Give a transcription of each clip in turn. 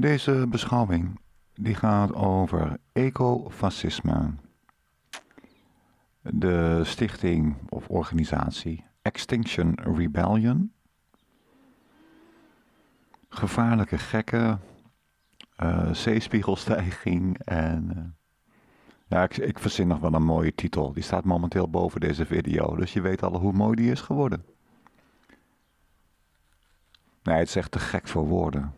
Deze beschouwing die gaat over ecofascisme. De stichting of organisatie Extinction Rebellion. Gevaarlijke gekken, uh, zeespiegelstijging en... Eh, ja, ik, ik verzin nog wel een mooie titel. Die staat momenteel boven deze video, dus je weet al hoe mooi die is geworden. Nee, het is echt te gek voor woorden.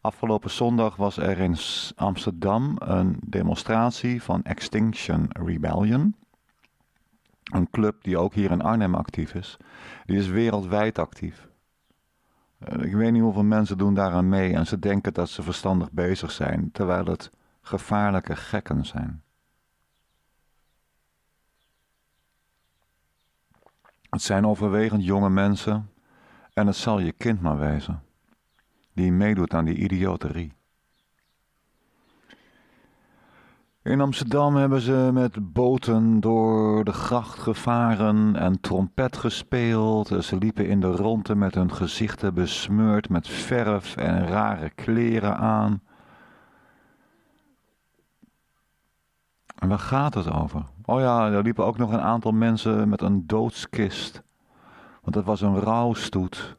Afgelopen zondag was er in Amsterdam een demonstratie van Extinction Rebellion. Een club die ook hier in Arnhem actief is. Die is wereldwijd actief. Eh, ik weet niet hoeveel mensen doen daaraan mee en ze denken dat ze verstandig bezig zijn, terwijl het gevaarlijke gekken zijn. Het zijn overwegend jonge mensen en het zal je kind maar wezen die meedoet aan die idioterie. In Amsterdam hebben ze met boten door de gracht gevaren en trompet gespeeld. Ze liepen in de ronde met hun gezichten besmeurd met verf en rare kleren aan. En waar gaat het over? Oh ja, er liepen ook nog een aantal mensen met een doodskist. Want het was een rouwstoet.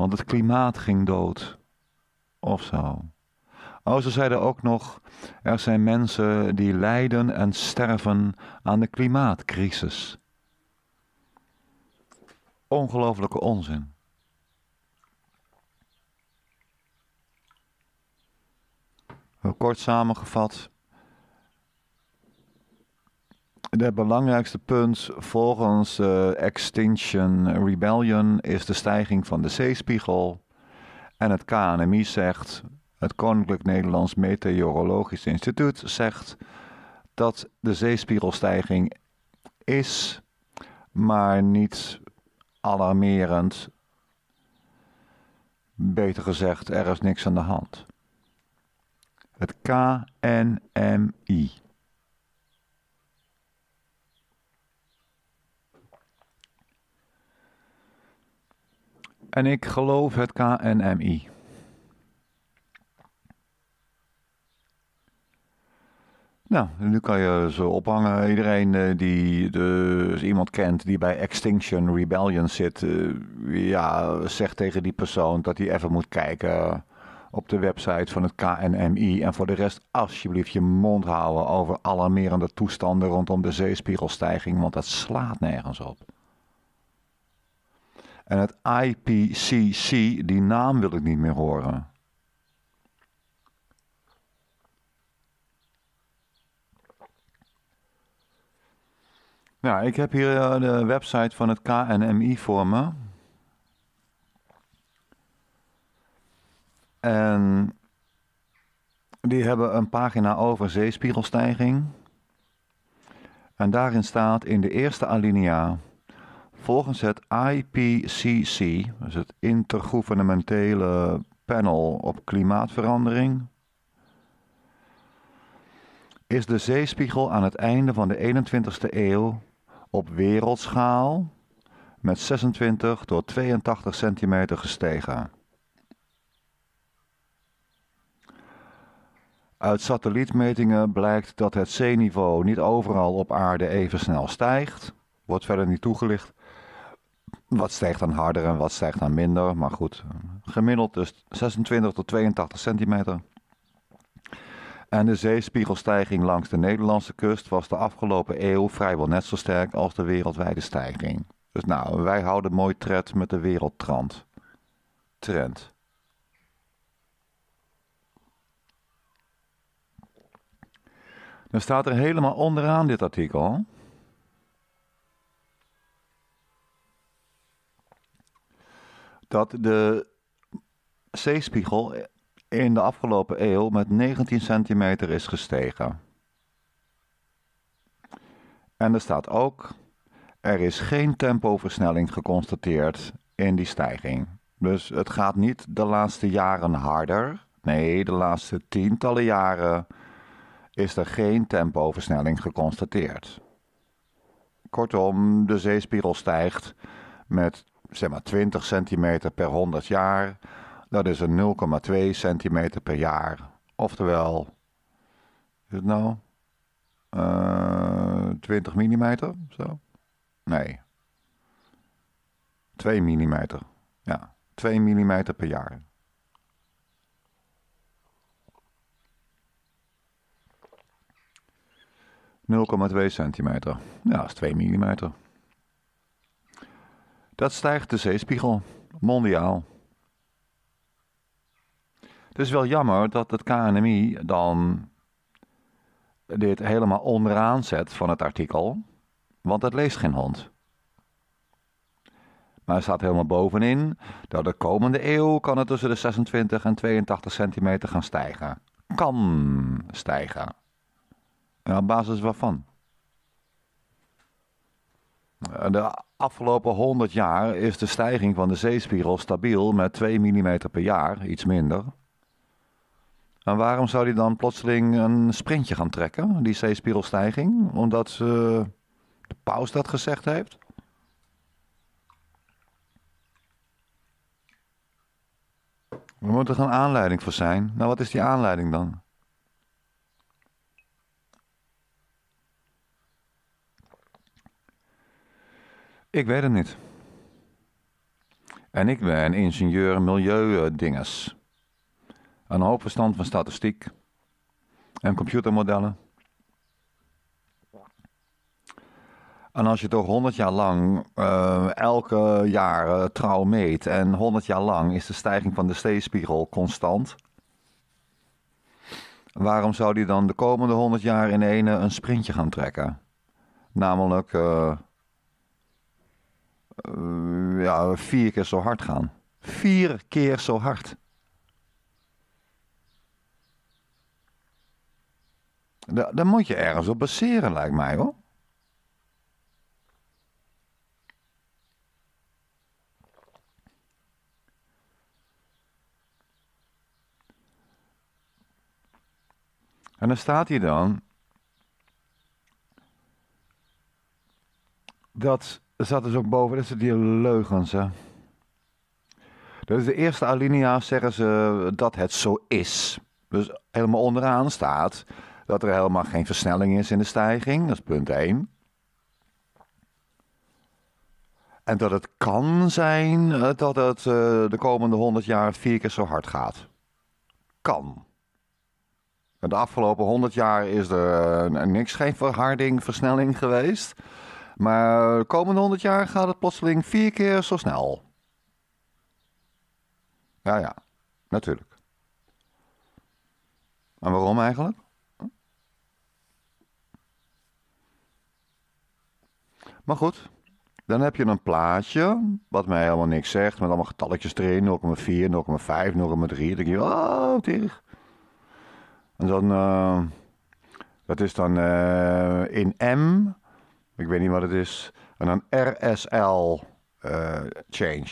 Want het klimaat ging dood. Of zo. O oh, ze zeiden ook nog: er zijn mensen die lijden en sterven aan de klimaatcrisis. Ongelooflijke onzin. Kort samengevat, de belangrijkste punt volgens eh, Extinction Rebellion is de stijging van de zeespiegel. En het KNMI zegt, het Koninklijk Nederlands Meteorologisch Instituut zegt dat de zeespiegelstijging is, maar niet alarmerend. Beter gezegd, er is niks aan de hand. Het KNMI. en ik geloof het KNMI. Nou, nu kan je ze ophangen. Iedereen eh, die dus iemand kent die bij Extinction Rebellion zit, eh, ja, zegt tegen die persoon dat hij even moet kijken op de website van het KNMI. En voor de rest alsjeblieft je mond houden over alarmerende toestanden rondom de zeespiegelstijging, want dat slaat nergens op. En het IPCC, die naam wil ik niet meer horen. Nou, ik heb hier eh, de website van het KNMI voor me. En die hebben een pagina over zeespiegelstijging. En daarin staat in de eerste alinea Volgens het IPCC, dus het Intergouvernementele Panel op Klimaatverandering, is de zeespiegel aan het einde van de 21ste eeuw op wereldschaal met 26 tot 82 centimeter gestegen. Uit satellietmetingen blijkt dat het zeeniveau niet overal op aarde even snel stijgt, wordt verder niet toegelicht, wat stijgt dan harder en wat stijgt dan minder. Maar goed, gemiddeld dus 26 tot 82 centimeter. En de zeespiegelstijging langs de Nederlandse kust was de afgelopen eeuw vrijwel net zo sterk als de wereldwijde stijging. Dus nou, wij houden mooi tred met de wereldtrend. Trend. Dan staat er helemaal onderaan dit artikel. dat de zeespiegel in de afgelopen eeuw met 19 centimeter is gestegen. En er staat ook, er is geen tempoversnelling geconstateerd in die stijging. Dus het gaat niet de laatste jaren harder. Nee, de laatste tientallen jaren is er geen tempoversnelling geconstateerd. Kortom, de zeespiegel stijgt met zeg maar 20 centimeter per 100 jaar. Dat is een 0,2 centimeter per jaar. Oftewel, is het nou uh, eh, 20 millimeter? Zo? Nee. 2 millimeter. Ja, 2 millimeter per jaar. ...0,2 centimeter. Ja, dat is 2 millimeter dat stijgt de zeespiegel mondiaal. Het is wel jammer dat het KNMI dan dit helemaal onderaan zet van het artikel, want het leest geen hond. Maar er staat helemaal bovenin dat de komende eeuw kan het tussen de 26 en 82 centimeter gaan stijgen. Kan stijgen. En op basis waarvan? Eh, de afgelopen 100 jaar is de stijging van de zeespiegel stabiel met 2 mm per jaar, iets minder. En waarom zou die dan plotseling een sprintje gaan trekken, die zeespiegelstijging? Omdat de paus dat gezegd heeft? Er moet toch een aanleiding voor zijn? Nou, wat is die aanleiding dan? Ik weet het niet. En ik ben ingenieur milieudinges. Een hoop verstand van statistiek en computermodellen. En als je toch 100 jaar lang eh, elke jaar uh, trouw meet en 100 jaar lang is de stijging van de zeespiegel constant, waarom zou die dan de komende 100 jaar in ene een sprintje gaan trekken? Namelijk eh, eh, ja, vier keer zo hard gaan. Vier keer zo hard. Daar, moet je ergens op baseren, lijkt mij hoor. En dan staat hier dan dat er zat dus ook boven, dat is die leugens, hè. Dus de eerste alinea zeggen ze dat het zo is. Dus helemaal onderaan staat dat er helemaal geen versnelling is in de stijging. Dat is punt 1. En dat het kan zijn dat het eh, de komende 100 jaar vier keer zo hard gaat. Kan. De afgelopen 100 jaar is er eh, niks, geen verharding, versnelling geweest. Maar de komende 100 jaar gaat het plotseling vier keer zo snel. Ja, ja, natuurlijk. En waarom eigenlijk? Maar goed, dan heb je een plaatje, wat mij helemaal niks zegt, met allemaal getalletjes erin, 0,4, 0,5, 0,3. Dan denk je, oh, tegen. En dan, eh, dat is dan uh, in M ik weet niet wat het is, en een RSL eh, change.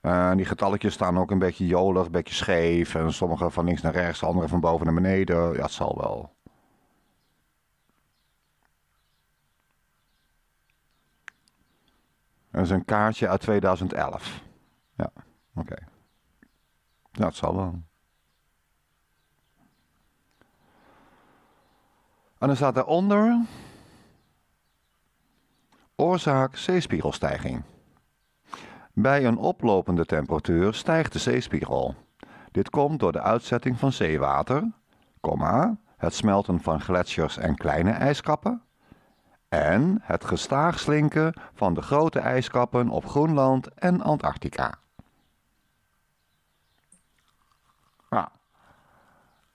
En die getalletjes staan ook een beetje jolig, een beetje scheef. En sommige van links naar rechts, andere van boven naar beneden. Ja, het zal wel. Dat is een kaartje uit 2011. Ja, oké. Dat nou, zal wel. En dan staat daaronder oorzaak zeespiegelstijging. Bij een oplopende temperatuur stijgt de zeespiegel. Dit komt door de uitzetting van zeewater, het smelten van gletsjers en kleine ijskappen en het gestaag slinken van de grote ijskappen op Groenland en Antarctica.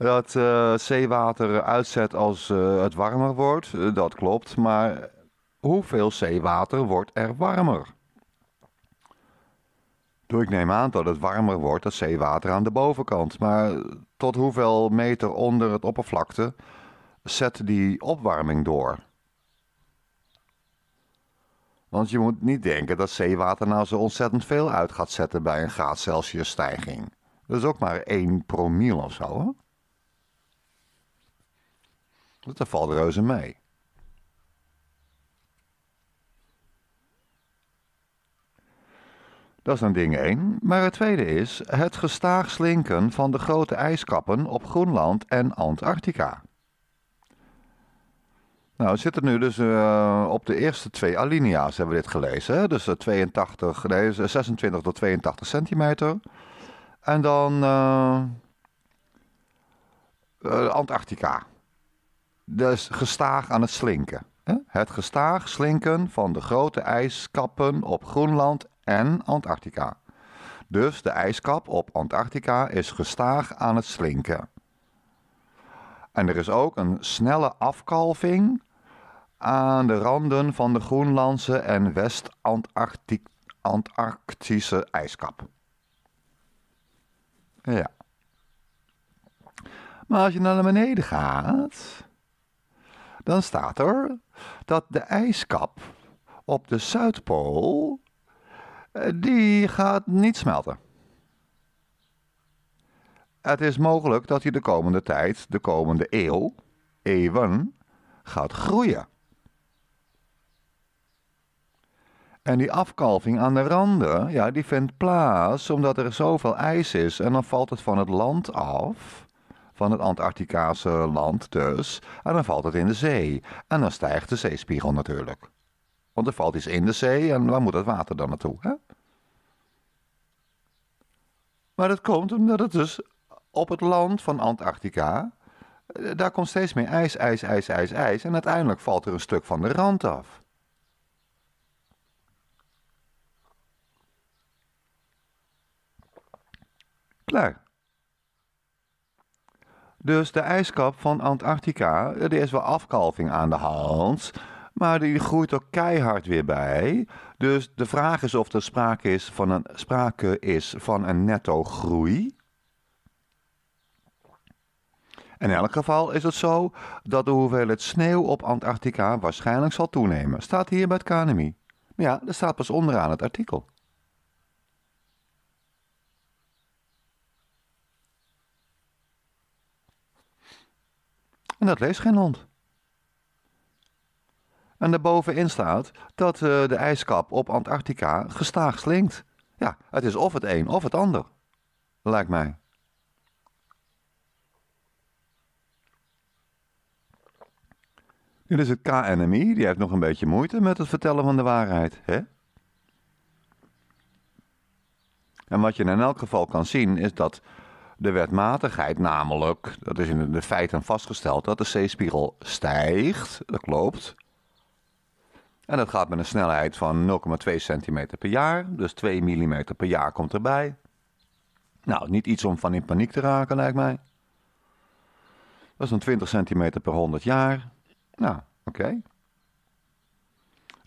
Dat eh, zeewater uitzet als eh, het warmer wordt, eh, dat klopt. Maar hoeveel zeewater wordt er warmer? Doe ik neem aan dat het warmer wordt, dat zeewater aan de bovenkant. Maar tot hoeveel meter onder het oppervlakte zet die opwarming door? Want je moet niet denken dat zeewater nou zo ontzettend veel uit gaat zetten bij een graad Celsius stijging. Dat is ook maar 1 promiel of zo. Hè? Dat valt reuze mee. Dat is dan ding 1. Maar het tweede is het gestaag slinken van de grote ijskappen op Groenland en Antarctica. Nou, we zitten nu dus eh, op de eerste twee alinea's, hebben we dit gelezen. Dus 82, eh, nee, 26 tot 82 centimeter. En dan eh, Antarctica dus gestaag aan het slinken. Het gestaag slinken van de grote ijskappen op Groenland en Antarctica. Dus de ijskap op Antarctica is gestaag aan het slinken. En er is ook een snelle afkalving aan de randen van de Groenlandse en West-Antarctische ijskap. Ja. Maar als je naar beneden gaat, dan staat er dat de ijskap op de Zuidpool, eh, die gaat niet smelten. Het is mogelijk dat hij de komende tijd, de komende eeuw, eeuwen, gaat groeien. En die afkalving aan de randen, ja, die vindt plaats omdat er zoveel ijs is en dan valt het van het land af van het Antarcticaanse land dus. En dan valt het in de zee. En dan stijgt de zeespiegel natuurlijk. Want er valt iets in de zee en waar moet het water dan naartoe? Hè? Maar dat komt omdat het dus op het land van Antarctica, eh, daar komt steeds meer ijs, ijs, ijs, ijs, ijs. En uiteindelijk valt er een stuk van de rand af. Klaar. Dus de ijskap van Antarctica, er is wel afkalving aan de hand. Maar die groeit ook keihard weer bij. Dus de vraag is of er sprake is van een, sprake is van een netto groei. In elk geval is het zo dat de hoeveelheid sneeuw op Antarctica waarschijnlijk zal toenemen. Staat hier bij het KNMI. Ja, dat staat pas onderaan het artikel. En dat leest geen hond. En daarbovenin staat dat eh, de ijskap op Antarctica gestaag slinkt. Ja, het is of het een of het ander. Lijkt mij. Dit is het KNMI, die heeft nog een beetje moeite met het vertellen van de waarheid. Hè? En wat je in elk geval kan zien is dat de wetmatigheid, namelijk, dat is in de feiten vastgesteld, dat de zeespiegel stijgt. Dat klopt. En dat gaat met een snelheid van 0,2 centimeter per jaar. Dus 2 mm per jaar komt erbij. Nou, niet iets om van in paniek te raken, lijkt mij. Dat is dan 20 centimeter per 100 jaar. Nou, oké.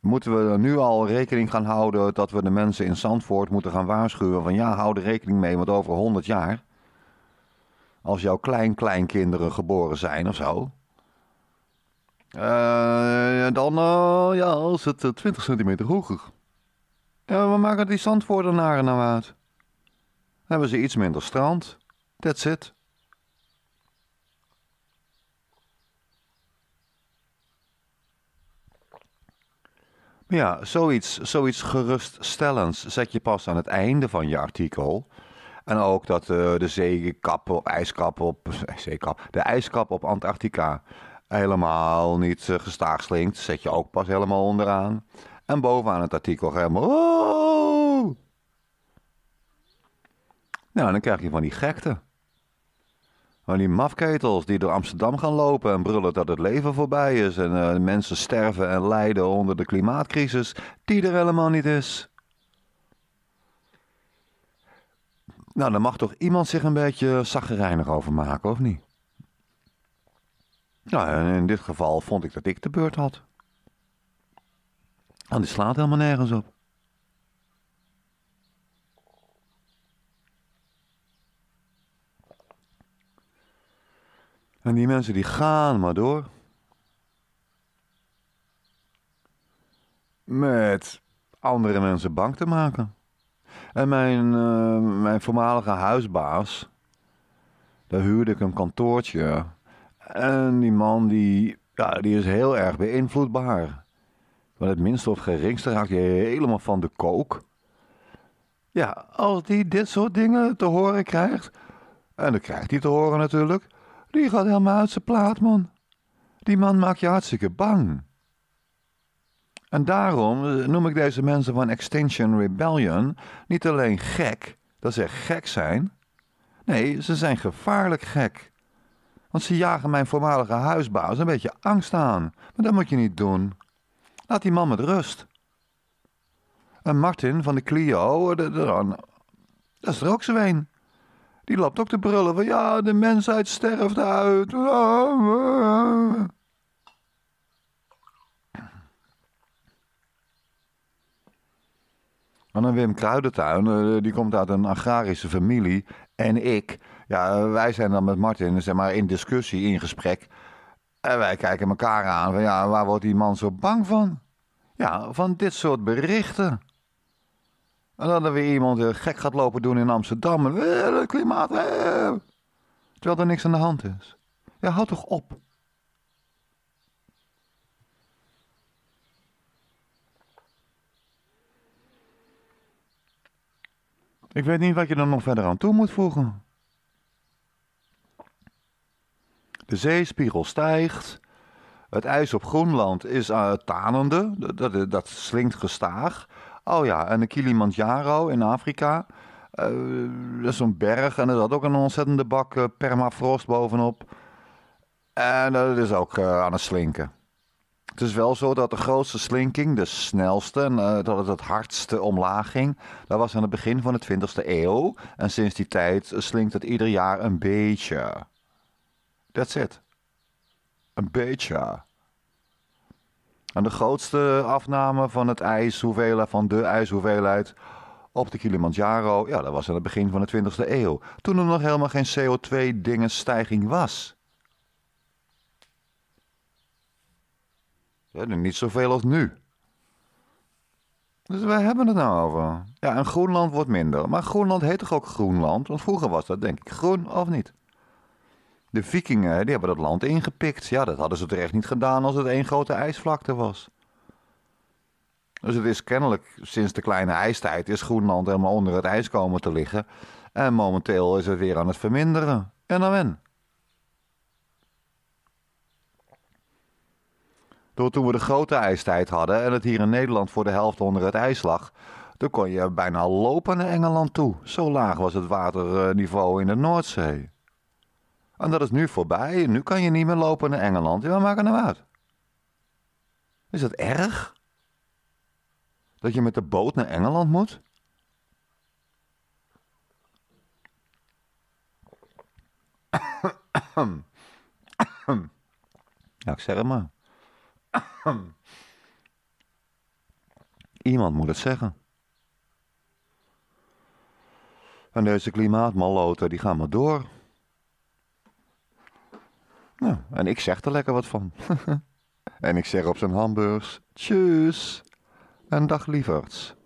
Moeten we nu al rekening gaan houden dat we de mensen in Zandvoort moeten gaan waarschuwen van ja, hou er rekening mee, want over 100 jaar als jouw klein geboren zijn of zo. Eh, dan eh, ja, is het 20 eh, centimeter hoger. Ja, we maken die zandvoordenaren nou uit. Dan hebben ze iets minder strand. That's it. Ja, zoiets, zoiets geruststellends zet je pas aan het einde van je artikel en ook dat eh, de zeekap ijskap op eh, zeekap, de ijskap op Antarctica helemaal niet uh, gestaag slinkt. Zet je ook pas helemaal onderaan. En bovenaan het artikel helemaal. Nou, dan krijg je van die gekte. Van die mafketels die door Amsterdam gaan lopen en brullen dat het leven voorbij is. En mensen sterven en lijden onder de klimaatcrisis, die er helemaal niet is. Nou, dan mag toch iemand zich een beetje zaggerijnig over maken, of niet? Nou, in dit geval vond ik dat ik de beurt had. En die slaat helemaal nergens op. En die mensen die gaan maar door. Met andere mensen bang te maken. En mijn, eh, mijn voormalige huisbaas, daar huurde ik een kantoortje. En die man die, ja, die is heel erg beïnvloedbaar. Want het minste of geringste raak je helemaal van de kook. Ja, als die dit soort dingen te horen krijgt, en dat krijgt hij te horen natuurlijk, die gaat helemaal uit zijn plaat, man. Die man maakt je hartstikke bang. En daarom eh, noem ik deze mensen van Extinction Rebellion niet alleen gek, dat ze gek zijn. Nee, ze zijn gevaarlijk gek. Want ze jagen mijn voormalige huisbaas een beetje angst aan. Maar dat moet je niet doen. Laat die man met rust. En Martin van de Clio, dat is er ook zo een. Die loopt ook te brullen van ja, de mensheid sterft uit. Maar dan Wim Kruidentuin, eh, die komt uit een agrarische familie. En ik, ja, wij zijn dan met Martin eh, zeg maar, in discussie, in gesprek. En wij kijken elkaar aan van ja, waar wordt die man zo bang van? Ja, van dit soort berichten. En dan er weer iemand eh, gek gaat lopen doen in Amsterdam. Klimaat. Terwijl er niks aan de hand is. Ja, houd toch op. Ik weet niet wat je er nog verder aan toe moet voegen. De zeespiegel stijgt. Het ijs op Groenland is uh, tanende. Dat, dat, slinkt gestaag. Oh ja, en de Kilimanjaro in Afrika. Eh, dat is een berg en er zat ook een ontzettende bak eh, permafrost bovenop. En dat is ook aan het slinken. Het is wel zo dat de grootste slinking, de snelste en eh, dat het het hardste omlaag ging, dat was aan het begin van de 20e eeuw. En sinds die tijd slinkt het ieder jaar een beetje. That's it. Een beetje. En de grootste afname van het ijshoeveelheid, van de ijshoeveelheid op de Kilimanjaro, ja, dat was aan het begin van de 20e eeuw. Toen er nog helemaal geen co 2 dingenstijging was. Niet zoveel als nu. Dus wij hebben het nou over. Ja, en Groenland wordt minder. Maar Groenland heet toch ook Groenland? Want vroeger was dat denk ik groen, of niet? De vikingen, die hebben dat land ingepikt. Ja, dat hadden ze terecht niet gedaan als het één grote ijsvlakte was. Dus het is kennelijk, sinds de kleine ijstijd, is Groenland helemaal onder het ijs komen te liggen. En momenteel is het weer aan het verminderen. En dan wen. door toen we de grote ijstijd hadden en het hier in Nederland voor de helft onder het ijs lag, dan kon je bijna lopen naar Engeland toe. Zo laag was het waterniveau in de Noordzee. En dat is nu voorbij. Nu kan je niet meer lopen naar Engeland. Ja, maak het nou uit. Is dat erg? Dat je met de boot naar Engeland moet? ja, ik zeg het maar. Iemand moet het zeggen. En deze klimaatmaloten die gaan maar door. Nou, en ik zeg er lekker wat van. en ik zeg op zijn hamburgers, tjus en dag lieverds.